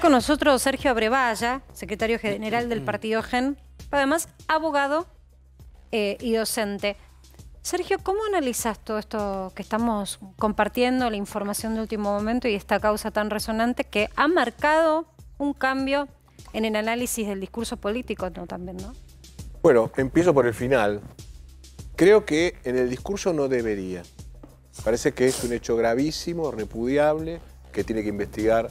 con nosotros Sergio Abrevaya, secretario general del Partido Gen, además abogado eh, y docente. Sergio, ¿cómo analizas todo esto que estamos compartiendo, la información de último momento y esta causa tan resonante que ha marcado un cambio en el análisis del discurso político ¿no? también, no? Bueno, empiezo por el final. Creo que en el discurso no debería. Parece que es un hecho gravísimo, repudiable, que tiene que investigar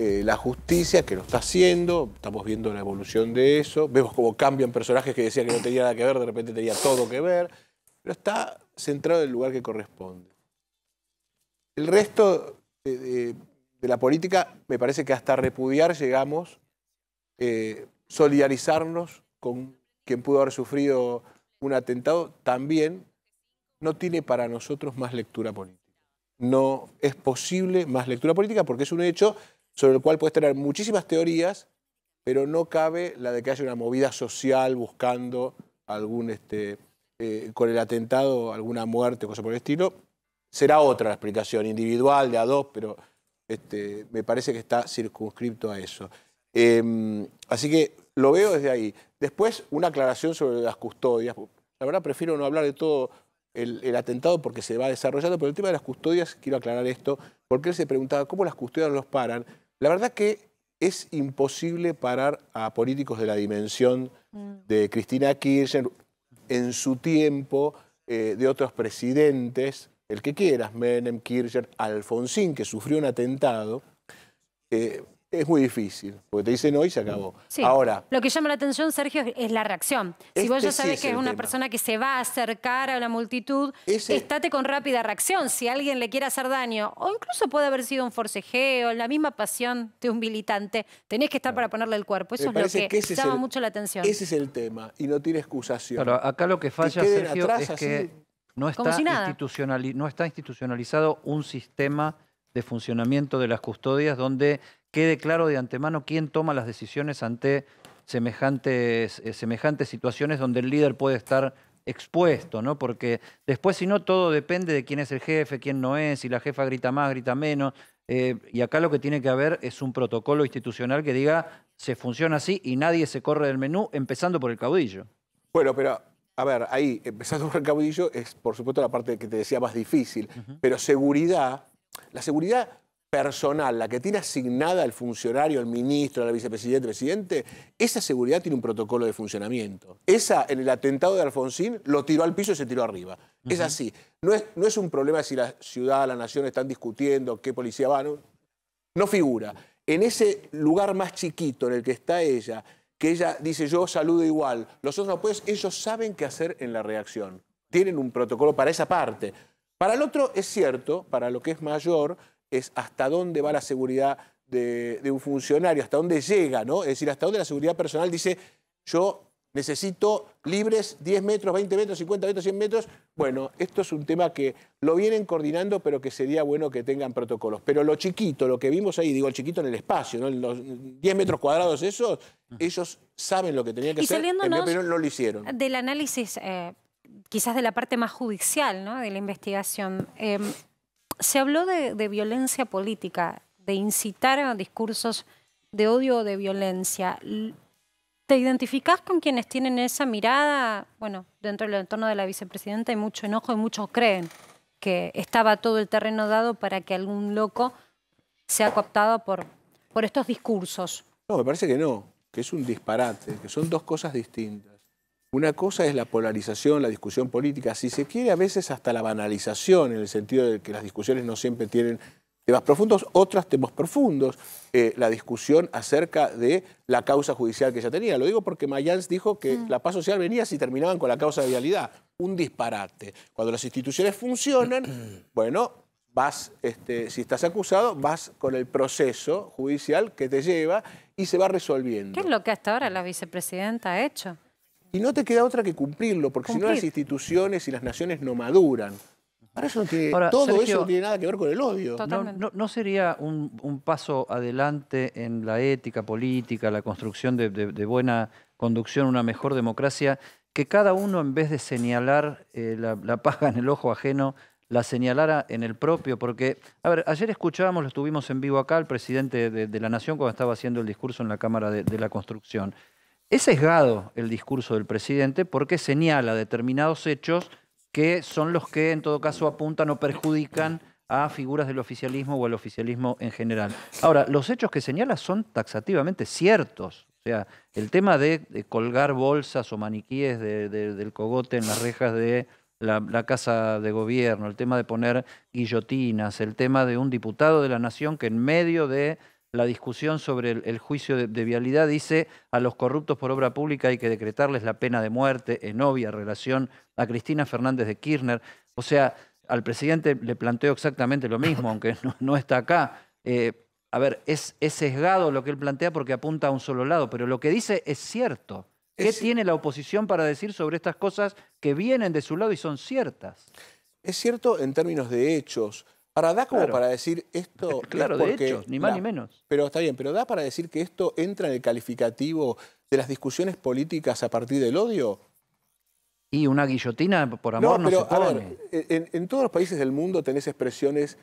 eh, la justicia, que lo está haciendo, estamos viendo la evolución de eso, vemos cómo cambian personajes que decían que no tenía nada que ver, de repente tenía todo que ver, pero está centrado en el lugar que corresponde. El resto de, la política me parece que hasta repudiar llegamos, eh, solidarizarnos con quien pudo haber sufrido un atentado, también no tiene para nosotros más lectura política. No es posible más lectura política porque es un hecho sobre el cual puedes tener muchísimas teorías, pero no cabe la de que haya una movida social buscando algún, este, eh, con el atentado, alguna muerte o cosa por el estilo. Será otra la explicación, individual, de a dos, pero este, me parece que está circunscripto a eso. Em, así que lo veo desde ahí. Después, una aclaración sobre las custodias. La verdad, prefiero no hablar de todo el, atentado porque se va desarrollando, pero el tema de las custodias, quiero aclarar esto, porque él se preguntaba cómo las custodias los paran. La verdad que es imposible parar a políticos de la dimensión mm. de Cristina Kirchner en su tiempo, eh, de otros presidentes, el que quieras, Menem, Kirchner, Alfonsín, que sufrió un atentado. Eh, es muy difícil, porque te dicen hoy se acabó. Ahora. Lo que llama la atención, Sergio, es la reacción. Si vos ya este sabés que es una persona que se va a acercar a la multitud, estate con rápida reacción. Si alguien le quiere hacer daño, o incluso puede haber sido un forcejeo, la misma pasión de un militante, tenés que estar para ponerle el cuerpo. Eso es lo que, llama mucho la atención. Ese es el tema, y no tiene excusación. Pero acá lo que falla, Sergio, es que no está, no está institucionalizado un sistema de funcionamiento de las custodias donde quede claro de antemano quién toma las decisiones ante eh, semejantes, situaciones donde el líder puede estar expuesto, ¿no? Porque después, si no, todo depende de quién es el jefe, quién no es, si la jefa grita más, grita menos. Eh, y acá lo que tiene que haber es un protocolo institucional que diga se funciona así y nadie se corre del menú, empezando por el caudillo. Bueno, pero a ver, ahí, empezando por el caudillo, es por supuesto la parte que te decía más difícil, pero seguridad, la seguridad personal, la que tiene asignada al funcionario, al ministro, la vicepresidente, presidente, esa seguridad tiene un protocolo de funcionamiento. Esa, en el atentado de Alfonsín, lo tiró al piso y se tiró arriba. Es así. No es, no es un problema si la ciudad, la nación están discutiendo qué policía van no, no figura. En ese lugar más chiquito en el que está ella, que ella dice yo saludo igual, los otros pues ellos saben qué hacer en la reacción. Tienen un protocolo para esa parte. Para el otro es cierto, para lo que es mayor, es hasta dónde va la seguridad de, un funcionario, hasta dónde llega, ¿no? Es decir, hasta dónde la seguridad personal dice, yo necesito libres 10 metros, 20 metros, 50 metros, 100 metros. Bueno, esto es un tema que lo vienen coordinando, pero que sería bueno que tengan protocolos. Pero lo chiquito, lo que vimos ahí, digo, el chiquito en el espacio, ¿no? Los 10 metros cuadrados esos, ellos saben lo que tenía que ser, pero no lo hicieron. Del análisis... Eh, quizás de la parte más judicial ¿no? de la investigación. Eh, se habló de, violencia política, de incitar a discursos de odio o de violencia. ¿Te identificás con quienes tienen esa mirada? Bueno, dentro del entorno de la vicepresidenta hay mucho enojo y muchos creen que estaba todo el terreno dado para que algún loco sea cooptado por, por estos discursos. No, me parece que no, que es un disparate, que son dos cosas distintas. Una cosa es la polarización, la discusión política, si se quiere a veces hasta la banalización, en el sentido de que las discusiones no siempre tienen temas profundos, otras temas profundos, eh, la discusión acerca de la causa judicial que ya tenía. Lo digo porque Mayans dijo que mm. la paz social venía si terminaban con la causa de vialidad. Un disparate. Cuando las instituciones funcionan, bueno, vas, este, si estás acusado, vas con el proceso judicial que te lleva y se va resolviendo. ¿Qué es lo que hasta ahora la vicepresidenta ha hecho? Y no te queda otra que cumplirlo, porque si no las instituciones y las naciones no maduran. Para eso que todo eso no tiene nada que ver con el odio. No, sería un, paso adelante en la ética política, la construcción de, buena conducción, una mejor democracia, que cada uno en vez de señalar eh, la, la paja en el ojo ajeno, la señalara en el propio, porque, a ver, ayer escuchábamos, lo estuvimos en vivo acá, el presidente de, la Nación cuando estaba haciendo el discurso en la Cámara de, de la Construcción. Es sesgado el discurso del presidente porque señala determinados hechos que son los que en todo caso apuntan o perjudican a figuras del oficialismo o al oficialismo en general. Ahora, los hechos que señala son taxativamente ciertos. O sea, el tema de, colgar bolsas o maniquíes del cogote en las rejas de la, Casa de Gobierno, el tema de poner guillotinas, el tema de un diputado de la Nación que en medio de la discusión sobre el, juicio de, vialidad dice a los corruptos por obra pública hay que decretarles la pena de muerte en obvia relación a Cristina Fernández de Kirchner. O sea, al presidente le planteo exactamente lo mismo, aunque no, está acá. Eh, a ver, es, sesgado lo que él plantea porque apunta a un solo lado, pero lo que dice es cierto. ¿Qué tiene la oposición para decir sobre estas cosas que vienen de su lado y son ciertas? Es cierto en términos de hechos. Ahora, da como para decir esto. claro, de hecho, ni más ni menos. Pero está bien, pero da para decir que esto entra en el calificativo de las discusiones políticas a partir del odio. Y una guillotina, por amor, no, pero, se A ver, en, todos los países del mundo tenés expresiones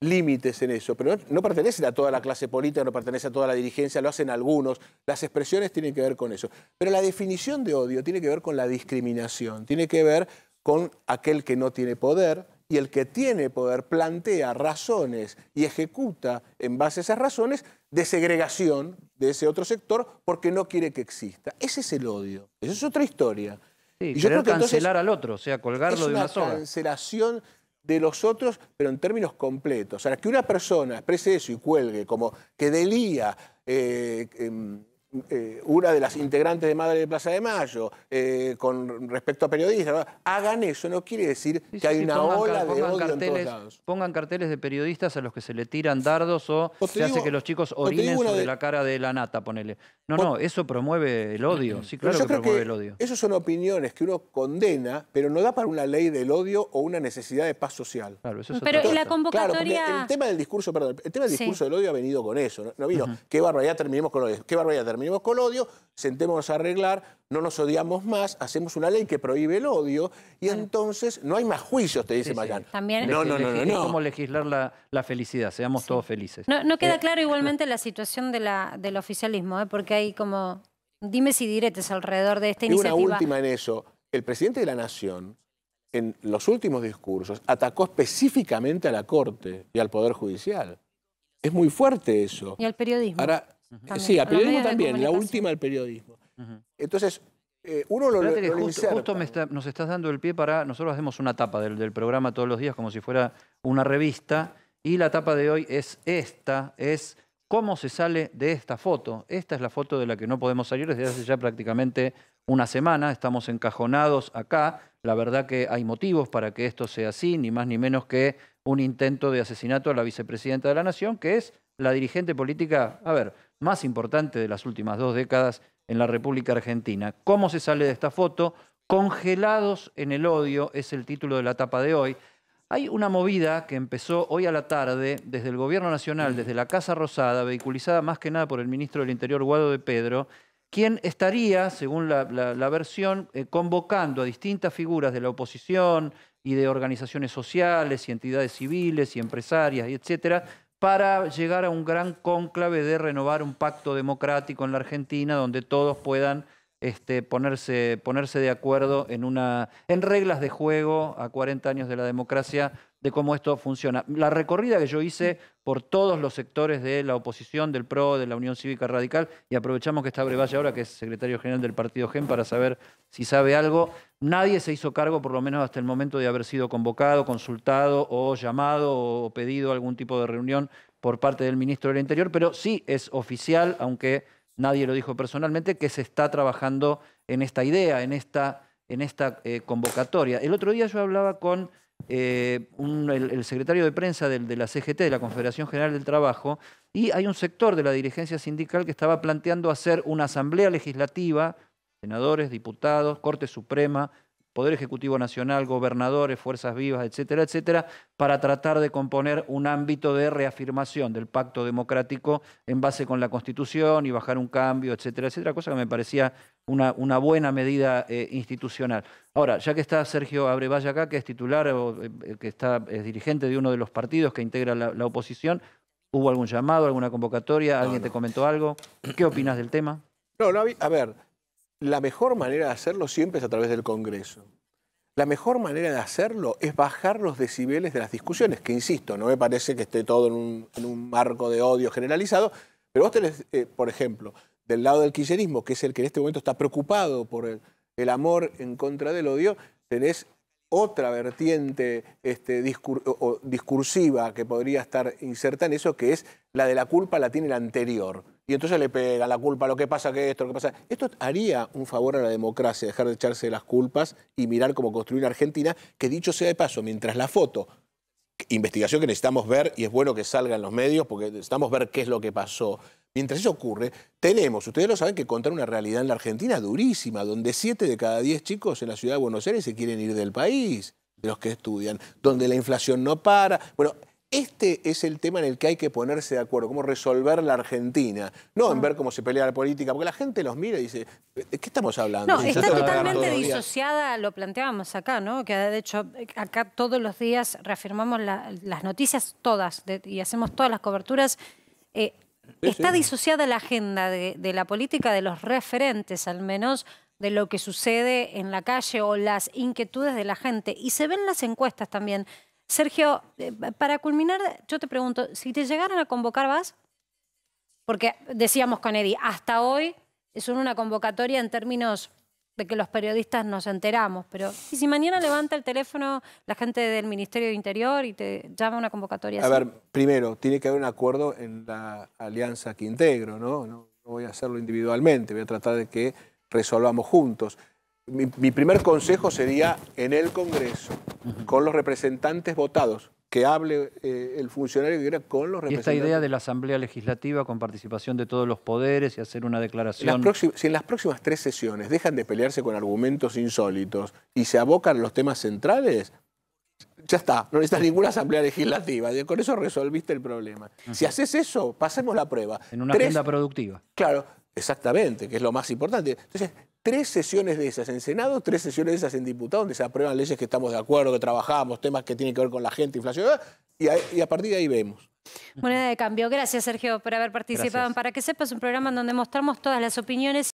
límites en eso, pero no, pertenecen a toda la clase política, no pertenece a toda la dirigencia, lo hacen algunos, las expresiones tienen que ver con eso. Pero la definición de odio tiene que ver con la discriminación, tiene que ver con aquel que no tiene poder, y el que tiene poder plantea razones y ejecuta en base a esas razones de segregación de ese otro sector porque no quiere que exista. Ese es el odio. Esa es otra historia. y yo creo que cancelar al otro, o sea, colgarlo de una, soga. cancelación de los otros, pero en términos completos. O sea, que una persona exprese eso y cuelgue como que delía... Eh, em, eh, una de las integrantes de Madre de Plaza de Mayo, eh, con respecto a periodistas, hagan eso, no quiere decir que hay una ola de carteles, Pongan carteles de periodistas a los que se le tiran dardos o, se hace que los chicos orinen sobre la cara de la nata, ponele. No, no, eso promueve el odio, sí, claro que promueve el odio. Esas son opiniones que uno condena, pero no da para una ley del odio o una necesidad de paz social. pero la convocatoria... el tema del discurso, del discurso odio ha venido con eso, no, vino, qué barbaridad terminemos con lo de, qué barbaridad terminemos con odio, sentémonos a arreglar, no nos odiamos más, hacemos una ley que prohíbe el odio y entonces no hay más juicios, te dice sí, ¿También? No, no, no, no, Es como legislar la, la, felicidad, seamos todos felices. No, queda eh, claro igualmente la situación de la, del oficialismo, ¿eh? porque hay como dimes y diretes alrededor de esta iniciativa. Y una última en eso. El presidente de la Nación, en los últimos discursos, atacó específicamente a la Corte y al Poder Judicial. Es muy fuerte eso. Y al periodismo sí, a periodismo también, la última del periodismo. Entonces, eh, uno lo, justo, nos estás dando el pie para... Nosotros hacemos una tapa del, del, programa todos los días como si fuera una revista y la tapa de hoy es esta, es cómo se sale de esta foto. Esta es la foto de la que no podemos salir desde hace ya prácticamente una semana, estamos encajonados acá. La verdad que hay motivos para que esto sea así, ni más ni menos que un intento de asesinato a la vicepresidenta de la Nación, que es la dirigente política, a ver, más importante de las últimas dos décadas en la República Argentina. ¿Cómo se sale de esta foto? Congelados en el odio es el título de la etapa de hoy. Hay una movida que empezó hoy a la tarde desde el Gobierno Nacional, mm. desde la Casa Rosada, vehiculizada más que nada por el ministro del Interior, Guado de Pedro, quien estaría, según la, versión, eh, convocando a distintas figuras de la oposición y de organizaciones sociales y entidades civiles y empresarias, y etcétera, para llegar a un gran cónclave de renovar un pacto democrático en la Argentina donde todos puedan este, ponerse, ponerse de acuerdo en, una, en reglas de juego a 40 años de la democracia de cómo esto funciona. La recorrida que yo hice por todos los sectores de la oposición, del PRO, de la Unión Cívica Radical, y aprovechamos que está Brevalle ahora, que es secretario general del partido GEN, para saber si sabe algo. Nadie se hizo cargo, por lo menos hasta el momento, de haber sido convocado, consultado o llamado o pedido algún tipo de reunión por parte del ministro del Interior, pero sí es oficial, aunque nadie lo dijo personalmente, que se está trabajando en esta idea, en esta, en esta eh, convocatoria. El otro día yo hablaba con eh, el, secretario de prensa de la CGT, de la Confederación General del Trabajo, y hay un sector de la dirigencia sindical que estaba planteando hacer una asamblea legislativa, senadores, diputados, Corte Suprema, Poder Ejecutivo Nacional, gobernadores, fuerzas vivas, etcétera, etcétera, para tratar de componer un ámbito de reafirmación del pacto democrático en base con la Constitución y bajar un cambio, etcétera, etcétera, cosa que me parecía una, buena medida eh, institucional. Ahora, ya que está Sergio Abrevaya acá, que es titular o eh, eh, que está, es dirigente de uno de los partidos que integra la, oposición, ¿hubo algún llamado, alguna convocatoria? ¿Alguien te comentó algo? ¿Qué opinas del tema? No, no, a ver, la mejor manera de hacerlo siempre es a través del Congreso. La mejor manera de hacerlo es bajar los decibeles de las discusiones, que insisto, no me parece que esté todo en un, marco de odio generalizado, pero vos tenés, eh, por ejemplo, del lado del kirchnerismo, que es el que en este momento está preocupado por el, amor en contra del odio, tenés otra vertiente este, discursiva que podría estar inserta en eso, que es la de la culpa la tiene el anterior y entonces le pega la culpa, lo que pasa que esto, lo que pasa. Esto haría un favor a la democracia, dejar de echarse las culpas y mirar cómo construir una Argentina que, dicho sea de paso, mientras la foto, investigación que necesitamos ver, y es bueno que salga en los medios porque necesitamos ver qué es lo que pasó. Mientras eso ocurre, tenemos, ustedes lo saben, que contar una realidad en la Argentina durísima, donde 7 de cada 10 chicos en la ciudad de Buenos Aires se quieren ir del país, de los que estudian, donde la inflación no para. Bueno, este es el tema en el que hay que ponerse de acuerdo, cómo resolver la Argentina, no en ah. ver cómo se pelea la política, porque la gente los mira y dice, ¿de qué estamos hablando? No, está totalmente disociada, lo planteábamos acá, ¿no? Que de hecho acá todos los días reafirmamos las noticias todas y hacemos todas las coberturas. Eh, está disociada la agenda de la política de los referentes, al menos de lo que sucede en la calle o las inquietudes de la gente. Y se ven las encuestas también. Sergio, eh, para culminar, yo te pregunto, si te llegaran a convocar, ¿vas? Porque decíamos con Eddie, hasta hoy es una convocatoria en términos de que los periodistas nos enteramos, pero ¿y si mañana levanta el teléfono la gente del Ministerio de Interior y te llama una convocatoria? A ver, primero, tiene que haber un acuerdo en la alianza que integro, ¿no? No voy a hacerlo individualmente, voy a tratar de que resolvamos juntos mi, primer consejo sería en el Congreso, con los representantes votados, que hable eh, el funcionario que quiera con los representantes. Y esta idea de la Asamblea Legislativa con participación de todos los poderes y hacer una declaración. si en las próximas tres sesiones dejan de pelearse con argumentos insólitos y se abocan los temas centrales, ya está, no necesitas ninguna asamblea legislativa, con eso resolviste el problema. Si haces eso, pasemos la prueba. En una agenda productiva. Claro, exactamente, que es lo más importante. Entonces, tres sesiones de esas en Senado, tres sesiones de esas en diputado, donde se aprueban leyes que estamos de acuerdo, que trabajamos, temas que tienen que ver con la gente, inflación, y a, partir de ahí vemos. Moneda de cambio. Gracias, Sergio, por haber participado Para que sepas, un programa donde mostramos todas las opiniones.